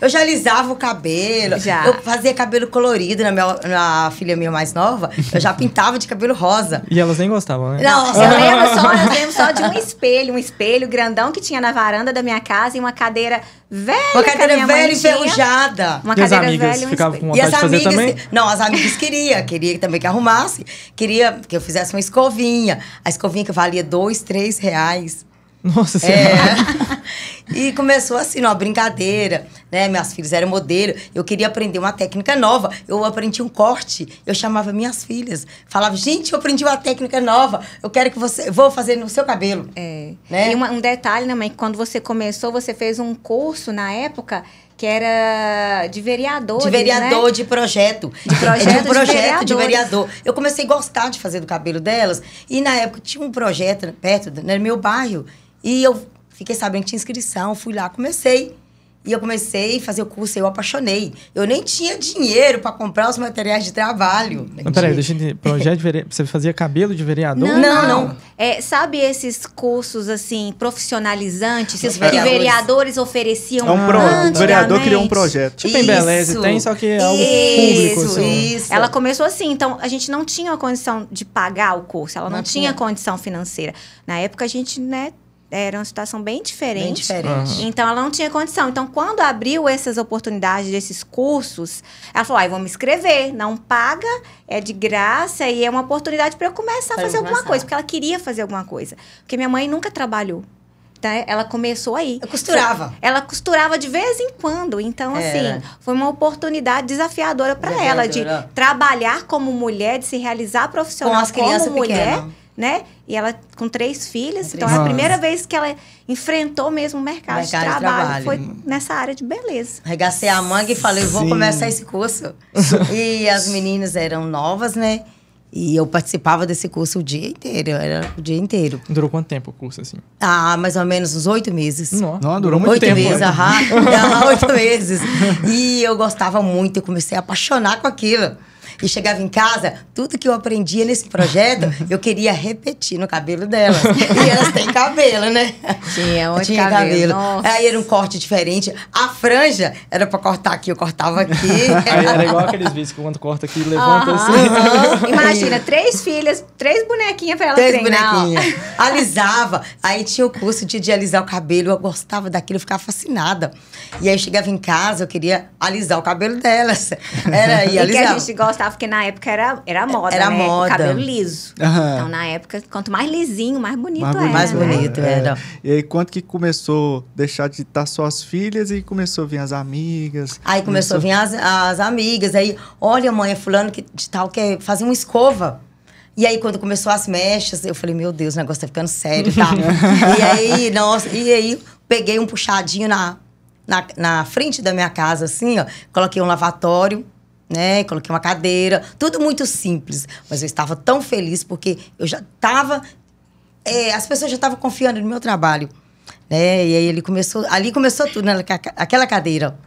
Eu já alisava o cabelo. Já. Eu fazia cabelo colorido na minha na filha minha mais nova. Eu já pintava de cabelo rosa. E elas nem gostavam, né? Não, assim, eu lembro só, eu só de um espelho, um espelho grandão que tinha na varanda da minha casa e uma cadeira velha. Uma cadeira velha enferrujada. Uma e cadeira as amigas velha. Um ficavam com vontade e as de fazer amigas, também? Não, as amigas queriam. Queria também que arrumasse. Queria que eu fizesse uma escovinha. A escovinha que valia dois, três reais. Nossa é. Senhora. É. E começou assim, uma brincadeira, né? Minhas filhas eram modelo, eu queria aprender uma técnica nova. Eu aprendi um corte, eu chamava minhas filhas, falava: "Gente, eu aprendi uma técnica nova. Eu quero que você vou fazer no seu cabelo". É. Né? E uma, um detalhe, né, mãe, que quando você começou, você fez um curso na época que era de né? vereador. De vereador, né? de projeto. De projeto, de, um projeto de, de, vereador. Eu comecei a gostar de fazer do cabelo delas. E na época tinha um projeto perto, né, no meu bairro. E eu Fiquei sabendo que tinha inscrição, fui lá, comecei. E eu comecei a fazer o curso, e eu apaixonei. Eu nem tinha dinheiro para comprar os materiais de trabalho. Não, peraí, deixa eu Projeto de Você fazia cabelo de vereador? Não, não. não. É, sabe esses cursos, assim, profissionalizantes os que vereadores, ofereciam é um pro... O vereador criou um projeto. Tipo isso, em Beleza, tem, só que é algo isso, público. Assim. Isso, Ela começou assim, então a gente não tinha a condição de pagar o curso. Ela não, não tinha, tinha condição financeira. Na época a gente, né era uma situação bem diferente. Bem diferente. Uhum. Então ela não tinha condição. Então quando abriu essas oportunidades desses cursos, ela falou: ah, vou me inscrever, não paga, é de graça e é uma oportunidade para eu começar pra a fazer começar. alguma coisa, porque ela queria fazer alguma coisa. Porque minha mãe nunca trabalhou. Então, ela começou aí. Eu costurava. Ela costurava de vez em quando. Então, Era. assim, foi uma oportunidade desafiadora para ela de trabalhar como mulher, de se realizar profissionalmente como mulher né? E ela com três filhas, com então é a primeira vez que ela enfrentou mesmo o mercado, mercado de, trabalho, de, trabalho, foi nessa área de beleza. Arregacei a manga e falei, vou começar esse curso. e as meninas eram novas, né? E eu participava desse curso o dia inteiro, era o dia inteiro. Durou quanto tempo o curso, assim? Ah, mais ou menos uns oito meses. Não, não durou muito tempo. Meses, aham, oito meses. E eu gostava muito, eu comecei a apaixonar com aquilo e chegava em casa, tudo que eu aprendia nesse projeto, eu queria repetir no cabelo dela. e elas têm cabelo, né? Tinha, onde Tinha cabelo. cabelo. Aí era um corte diferente. A franja era pra cortar aqui, eu cortava aqui. Aí era igual aqueles vídeos que quando corta aqui, levanta uh ah, -huh. assim. Uh -huh. Imagina, três filhas, três bonequinhas pra ela três treinar. Três bonequinhas. Alisava. Aí tinha o curso de, de alisar o cabelo. Eu gostava daquilo, eu ficava fascinada. E aí eu chegava em casa, eu queria alisar o cabelo delas. Era, e, e alisava. que a gente gostava, porque na época era, era moda, Era né? moda. O cabelo liso. Então, na época, quanto mais lisinho, mais bonito mais era. Mais né? bonito é. era. E aí, quanto que começou a deixar de estar só as filhas e começou a vir as amigas? Aí começou, começou... a vir as, as amigas. Aí, olha, mãe, é fulano que, de tal que fazia uma escova. E aí, quando começou as mechas, eu falei, meu Deus, o negócio tá ficando sério, tá? e aí, nossa, e aí peguei um puxadinho na, na, na frente da minha casa, assim, ó. Coloquei um lavatório, né? Coloquei uma cadeira, tudo muito simples. Mas eu estava tão feliz porque eu já estava. É, as pessoas já estavam confiando no meu trabalho. Né? E aí ele começou. Ali começou tudo, né? aquela cadeira.